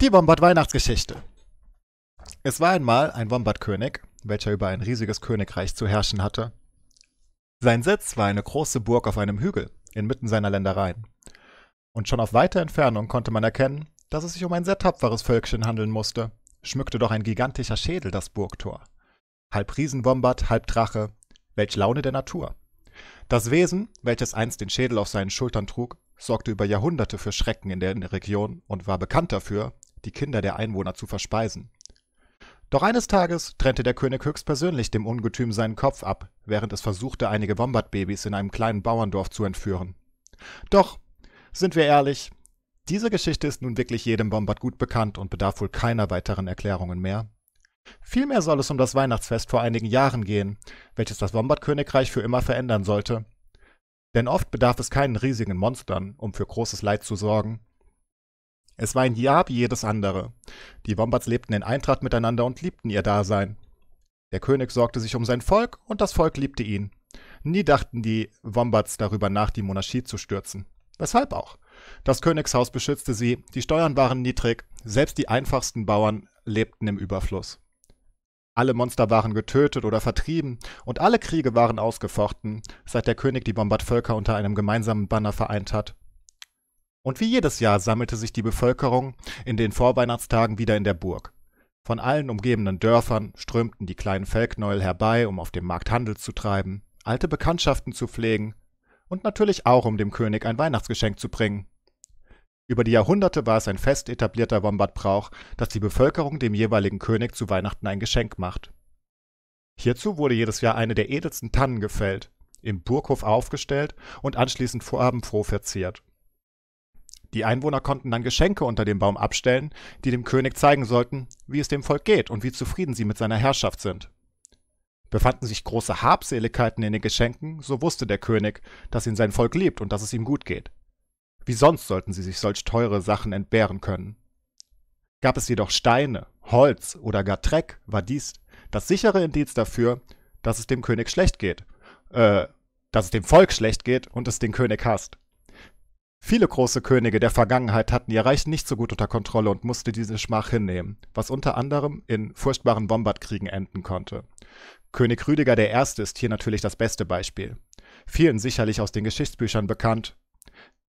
Die Wombat-Weihnachtsgeschichte. Es war einmal ein Wombat-König, welcher über ein riesiges Königreich zu herrschen hatte. Sein Sitz war eine große Burg auf einem Hügel, inmitten seiner Ländereien. Und schon auf weiter Entfernung konnte man erkennen, dass es sich um ein sehr tapferes Völkchen handeln musste, schmückte doch ein gigantischer Schädel das Burgtor. Halb Riesenwombat, halb Drache, welch Laune der Natur. Das Wesen, welches einst den Schädel auf seinen Schultern trug, sorgte über Jahrhunderte für Schrecken in der Region und war bekannt dafür, die Kinder der Einwohner zu verspeisen. Doch eines Tages trennte der König höchstpersönlich dem Ungetüm seinen Kopf ab, während es versuchte, einige Wombatbabys in einem kleinen Bauerndorf zu entführen. Doch, sind wir ehrlich, diese Geschichte ist nun wirklich jedem Wombat gut bekannt und bedarf wohl keiner weiteren Erklärungen mehr. Vielmehr soll es um das Weihnachtsfest vor einigen Jahren gehen, welches das Wombat-Königreich für immer verändern sollte. Denn oft bedarf es keinen riesigen Monstern, um für großes Leid zu sorgen, es war ein Jahr wie jedes andere. Die Wombats lebten in Eintracht miteinander und liebten ihr Dasein. Der König sorgte sich um sein Volk und das Volk liebte ihn. Nie dachten die Wombats darüber nach, die Monarchie zu stürzen. Weshalb auch? Das Königshaus beschützte sie, die Steuern waren niedrig, selbst die einfachsten Bauern lebten im Überfluss. Alle Monster waren getötet oder vertrieben und alle Kriege waren ausgefochten, seit der König die Bombardvölker unter einem gemeinsamen Banner vereint hat. Und wie jedes Jahr sammelte sich die Bevölkerung in den Vorweihnachtstagen wieder in der Burg. Von allen umgebenden Dörfern strömten die kleinen Felknäuel herbei, um auf dem Markt Handel zu treiben, alte Bekanntschaften zu pflegen und natürlich auch, um dem König ein Weihnachtsgeschenk zu bringen. Über die Jahrhunderte war es ein fest etablierter Wombatbrauch, dass die Bevölkerung dem jeweiligen König zu Weihnachten ein Geschenk macht. Hierzu wurde jedes Jahr eine der edelsten Tannen gefällt, im Burghof aufgestellt und anschließend vorabendfroh verziert. Die Einwohner konnten dann Geschenke unter dem Baum abstellen, die dem König zeigen sollten, wie es dem Volk geht und wie zufrieden sie mit seiner Herrschaft sind. Befanden sich große Habseligkeiten in den Geschenken, so wusste der König, dass ihn sein Volk liebt und dass es ihm gut geht. Wie sonst sollten sie sich solch teure Sachen entbehren können? Gab es jedoch Steine, Holz oder gar Dreck, war dies das sichere Indiz dafür, dass es dem König schlecht geht, äh, dass es dem Volk schlecht geht und es den König hasst. Viele große Könige der Vergangenheit hatten ihr Reich nicht so gut unter Kontrolle und mussten diese Schmach hinnehmen, was unter anderem in furchtbaren Bombardkriegen enden konnte. König Rüdiger I. ist hier natürlich das beste Beispiel. Vielen sicherlich aus den Geschichtsbüchern bekannt.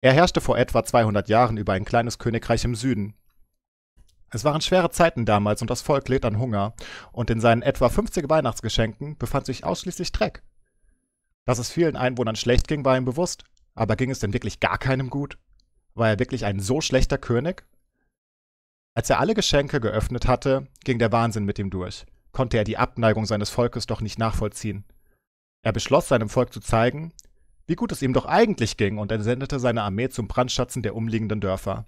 Er herrschte vor etwa 200 Jahren über ein kleines Königreich im Süden. Es waren schwere Zeiten damals und das Volk litt an Hunger, und in seinen etwa 50 Weihnachtsgeschenken befand sich ausschließlich Dreck. Dass es vielen Einwohnern schlecht ging, war ihm bewusst, aber ging es denn wirklich gar keinem gut? War er wirklich ein so schlechter König? Als er alle Geschenke geöffnet hatte, ging der Wahnsinn mit ihm durch, konnte er die Abneigung seines Volkes doch nicht nachvollziehen. Er beschloss, seinem Volk zu zeigen, wie gut es ihm doch eigentlich ging und entsendete seine Armee zum Brandschatzen der umliegenden Dörfer.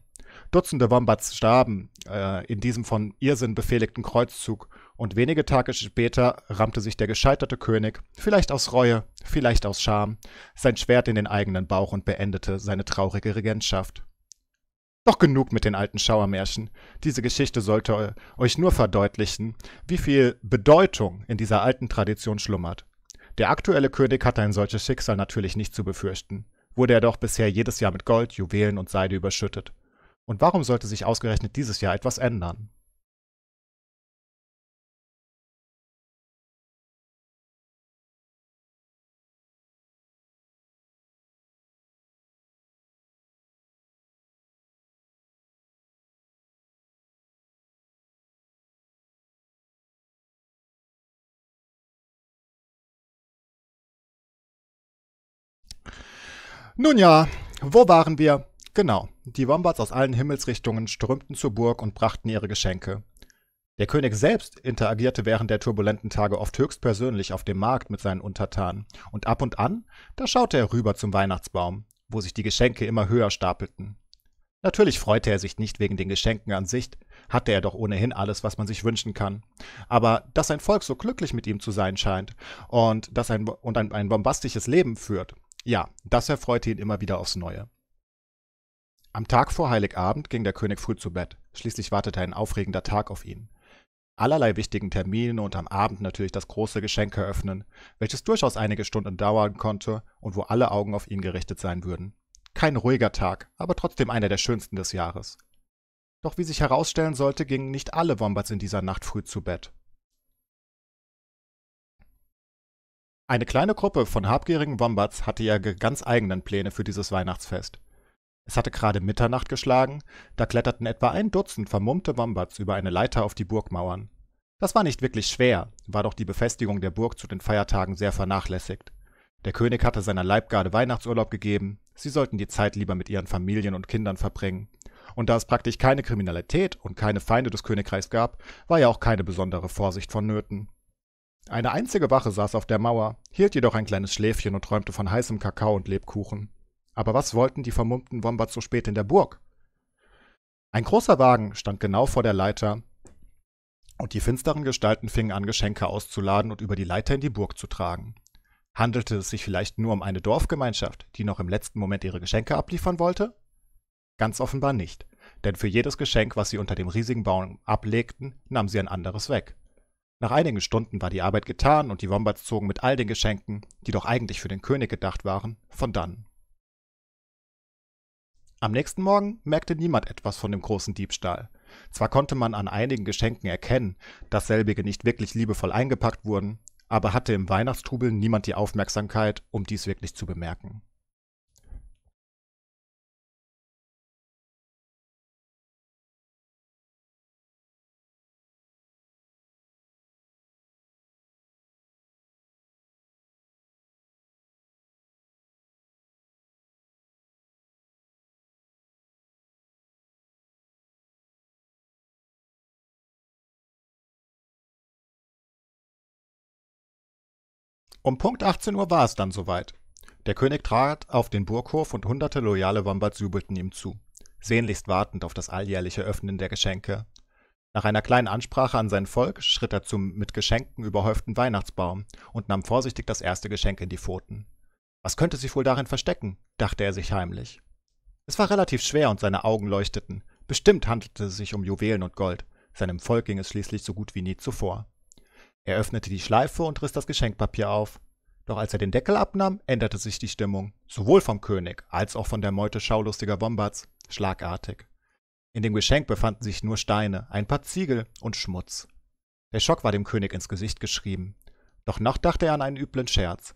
Dutzende Wombats starben äh, in diesem von Irrsinn befehligten Kreuzzug und wenige Tage später rammte sich der gescheiterte König, vielleicht aus Reue, vielleicht aus Scham, sein Schwert in den eigenen Bauch und beendete seine traurige Regentschaft. Doch genug mit den alten Schauermärchen. Diese Geschichte sollte euch nur verdeutlichen, wie viel Bedeutung in dieser alten Tradition schlummert. Der aktuelle König hatte ein solches Schicksal natürlich nicht zu befürchten, wurde er doch bisher jedes Jahr mit Gold, Juwelen und Seide überschüttet. Und warum sollte sich ausgerechnet dieses Jahr etwas ändern? Nun ja, wo waren wir? Genau, die Wombats aus allen Himmelsrichtungen strömten zur Burg und brachten ihre Geschenke. Der König selbst interagierte während der turbulenten Tage oft höchstpersönlich auf dem Markt mit seinen Untertanen, und ab und an, da schaute er rüber zum Weihnachtsbaum, wo sich die Geschenke immer höher stapelten. Natürlich freute er sich nicht wegen den Geschenken an sich, hatte er doch ohnehin alles, was man sich wünschen kann. Aber dass ein Volk so glücklich mit ihm zu sein scheint und dass ein, und ein, ein bombastisches Leben führt, ja, das erfreute ihn immer wieder aufs Neue. Am Tag vor Heiligabend ging der König früh zu Bett. Schließlich wartete ein aufregender Tag auf ihn. Allerlei wichtigen Termine und am Abend natürlich das große Geschenk eröffnen, welches durchaus einige Stunden dauern konnte und wo alle Augen auf ihn gerichtet sein würden. Kein ruhiger Tag, aber trotzdem einer der schönsten des Jahres. Doch wie sich herausstellen sollte, gingen nicht alle Wombats in dieser Nacht früh zu Bett. Eine kleine Gruppe von habgierigen Wombats hatte ihre ganz eigenen Pläne für dieses Weihnachtsfest. Es hatte gerade Mitternacht geschlagen, da kletterten etwa ein Dutzend vermummte Wombats über eine Leiter auf die Burgmauern. Das war nicht wirklich schwer, war doch die Befestigung der Burg zu den Feiertagen sehr vernachlässigt. Der König hatte seiner Leibgarde Weihnachtsurlaub gegeben, sie sollten die Zeit lieber mit ihren Familien und Kindern verbringen. Und da es praktisch keine Kriminalität und keine Feinde des Königreichs gab, war ja auch keine besondere Vorsicht vonnöten eine einzige Wache saß auf der mauer hielt jedoch ein kleines schläfchen und träumte von heißem kakao und lebkuchen aber was wollten die vermummten wombats so spät in der burg ein großer wagen stand genau vor der leiter und die finsteren gestalten fingen an geschenke auszuladen und über die leiter in die burg zu tragen handelte es sich vielleicht nur um eine dorfgemeinschaft die noch im letzten moment ihre geschenke abliefern wollte ganz offenbar nicht denn für jedes geschenk was sie unter dem riesigen baum ablegten nahm sie ein anderes weg nach einigen Stunden war die Arbeit getan und die Wombats zogen mit all den Geschenken, die doch eigentlich für den König gedacht waren, von dannen. Am nächsten Morgen merkte niemand etwas von dem großen Diebstahl. Zwar konnte man an einigen Geschenken erkennen, dass selbige nicht wirklich liebevoll eingepackt wurden, aber hatte im Weihnachtstrubel niemand die Aufmerksamkeit, um dies wirklich zu bemerken. Um Punkt 18 Uhr war es dann soweit. Der König trat auf den Burghof und hunderte loyale Wombats jubelten ihm zu, sehnlichst wartend auf das alljährliche Öffnen der Geschenke. Nach einer kleinen Ansprache an sein Volk schritt er zum mit Geschenken überhäuften Weihnachtsbaum und nahm vorsichtig das erste Geschenk in die Pfoten. Was könnte sich wohl darin verstecken? dachte er sich heimlich. Es war relativ schwer und seine Augen leuchteten. Bestimmt handelte es sich um Juwelen und Gold. Seinem Volk ging es schließlich so gut wie nie zuvor. Er öffnete die Schleife und riss das Geschenkpapier auf. Doch als er den Deckel abnahm, änderte sich die Stimmung, sowohl vom König als auch von der Meute schaulustiger Wombats, schlagartig. In dem Geschenk befanden sich nur Steine, ein paar Ziegel und Schmutz. Der Schock war dem König ins Gesicht geschrieben. Doch noch dachte er an einen üblen Scherz.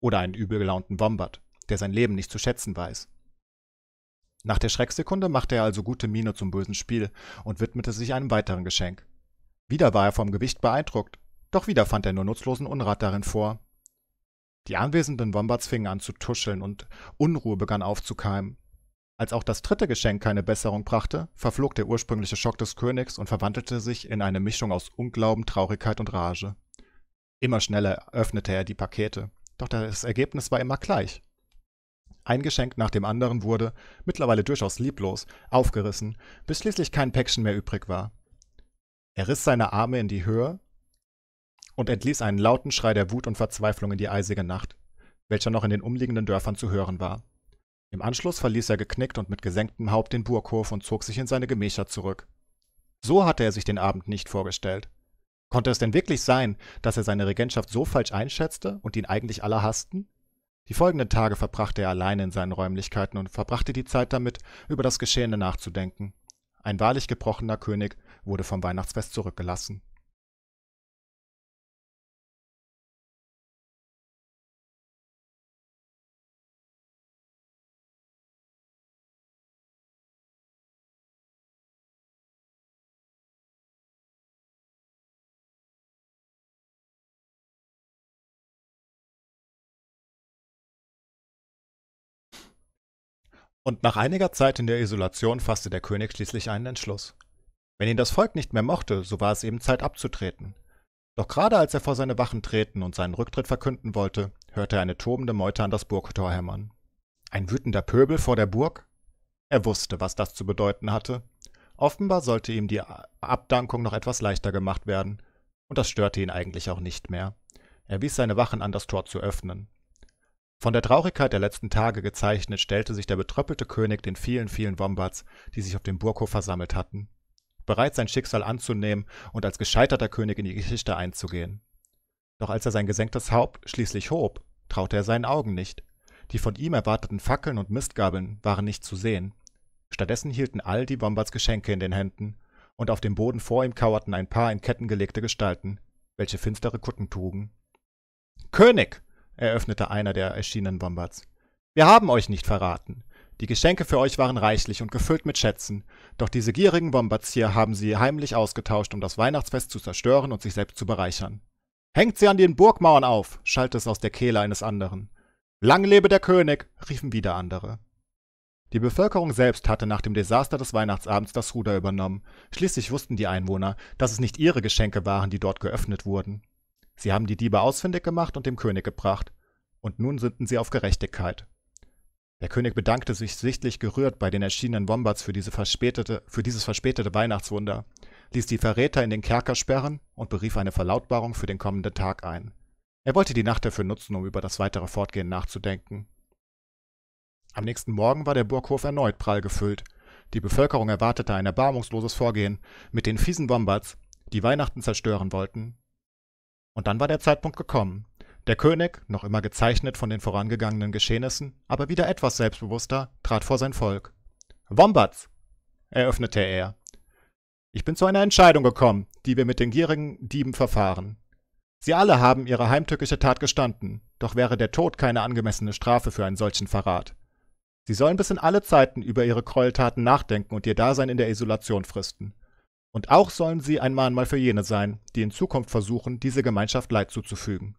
Oder einen übel gelaunten Bombard, der sein Leben nicht zu schätzen weiß. Nach der Schrecksekunde machte er also gute Miene zum bösen Spiel und widmete sich einem weiteren Geschenk. Wieder war er vom Gewicht beeindruckt doch wieder fand er nur nutzlosen Unrat darin vor. Die anwesenden Wombats fingen an zu tuscheln und Unruhe begann aufzukeimen. Als auch das dritte Geschenk keine Besserung brachte, verflog der ursprüngliche Schock des Königs und verwandelte sich in eine Mischung aus Unglauben, Traurigkeit und Rage. Immer schneller öffnete er die Pakete, doch das Ergebnis war immer gleich. Ein Geschenk nach dem anderen wurde, mittlerweile durchaus lieblos, aufgerissen, bis schließlich kein Päckchen mehr übrig war. Er riss seine Arme in die Höhe, und entließ einen lauten Schrei der Wut und Verzweiflung in die eisige Nacht, welcher noch in den umliegenden Dörfern zu hören war. Im Anschluss verließ er geknickt und mit gesenktem Haupt den Burghof und zog sich in seine Gemächer zurück. So hatte er sich den Abend nicht vorgestellt. Konnte es denn wirklich sein, dass er seine Regentschaft so falsch einschätzte und ihn eigentlich alle hassten? Die folgenden Tage verbrachte er allein in seinen Räumlichkeiten und verbrachte die Zeit damit, über das Geschehene nachzudenken. Ein wahrlich gebrochener König wurde vom Weihnachtsfest zurückgelassen. Und nach einiger Zeit in der Isolation fasste der König schließlich einen Entschluss. Wenn ihn das Volk nicht mehr mochte, so war es eben Zeit abzutreten. Doch gerade als er vor seine Wachen treten und seinen Rücktritt verkünden wollte, hörte er eine tobende Meute an das Burgtor hämmern. Ein wütender Pöbel vor der Burg? Er wusste, was das zu bedeuten hatte. Offenbar sollte ihm die Abdankung noch etwas leichter gemacht werden, und das störte ihn eigentlich auch nicht mehr. Er wies seine Wachen an, das Tor zu öffnen. Von der Traurigkeit der letzten Tage gezeichnet, stellte sich der betröppelte König den vielen, vielen Wombats, die sich auf dem Burghof versammelt hatten, bereit sein Schicksal anzunehmen und als gescheiterter König in die Geschichte einzugehen. Doch als er sein gesenktes Haupt schließlich hob, traute er seinen Augen nicht. Die von ihm erwarteten Fackeln und Mistgabeln waren nicht zu sehen. Stattdessen hielten all die Wombats Geschenke in den Händen, und auf dem Boden vor ihm kauerten ein paar in Ketten gelegte Gestalten, welche finstere Kutten trugen. König! eröffnete einer der erschienenen Bombards. Wir haben euch nicht verraten. Die Geschenke für euch waren reichlich und gefüllt mit Schätzen, doch diese gierigen Bombards hier haben sie heimlich ausgetauscht, um das Weihnachtsfest zu zerstören und sich selbst zu bereichern. Hängt sie an den Burgmauern auf, schallte es aus der Kehle eines anderen. Lang lebe der König, riefen wieder andere. Die Bevölkerung selbst hatte nach dem Desaster des Weihnachtsabends das Ruder übernommen. Schließlich wussten die Einwohner, dass es nicht ihre Geschenke waren, die dort geöffnet wurden. Sie haben die Diebe ausfindig gemacht und dem König gebracht, und nun sinnten sie auf Gerechtigkeit. Der König bedankte sich sichtlich gerührt bei den erschienenen Wombats für, diese für, dieses verspätete Weihnachtswunder, ließ die Verräter in den Kerker sperren und berief eine Verlautbarung für den kommenden Tag ein. Er wollte die Nacht dafür nutzen, um über das weitere Fortgehen nachzudenken. Am nächsten Morgen war der Burghof erneut prall gefüllt. Die Bevölkerung erwartete ein erbarmungsloses Vorgehen mit den fiesen Wombats, die Weihnachten zerstören wollten und dann war der Zeitpunkt gekommen. Der König, noch immer gezeichnet von den vorangegangenen Geschehnissen, aber wieder etwas selbstbewusster, trat vor sein Volk. Wombats, eröffnete er. Ich bin zu einer Entscheidung gekommen, die wir mit den gierigen Dieben verfahren. Sie alle haben ihre heimtückische Tat gestanden, doch wäre der Tod keine angemessene Strafe für einen solchen Verrat. Sie sollen bis in alle Zeiten über ihre Gräueltaten nachdenken und ihr Dasein in der Isolation fristen. Und auch sollen sie ein Mahnmal für jene sein, die in Zukunft versuchen, diese Gemeinschaft Leid zuzufügen.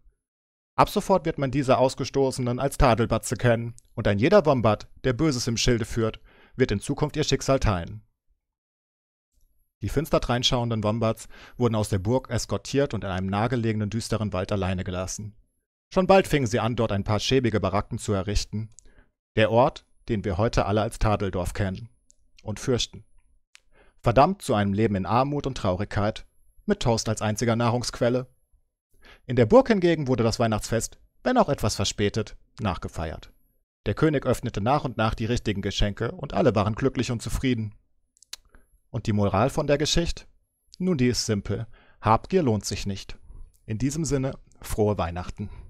Ab sofort wird man diese Ausgestoßenen als Tadelbatze kennen, und ein jeder Wombat, der Böses im Schilde führt, wird in Zukunft ihr Schicksal teilen. Die finster dreinschauenden Wombats wurden aus der Burg eskortiert und in einem nahegelegenen düsteren Wald alleine gelassen. Schon bald fingen sie an, dort ein paar schäbige Baracken zu errichten. Der Ort, den wir heute alle als Tadeldorf kennen und fürchten verdammt zu einem Leben in Armut und Traurigkeit, mit Toast als einziger Nahrungsquelle. In der Burg hingegen wurde das Weihnachtsfest, wenn auch etwas verspätet, nachgefeiert. Der König öffnete nach und nach die richtigen Geschenke und alle waren glücklich und zufrieden. Und die Moral von der Geschichte? Nun, die ist simpel. Habgier lohnt sich nicht. In diesem Sinne, frohe Weihnachten.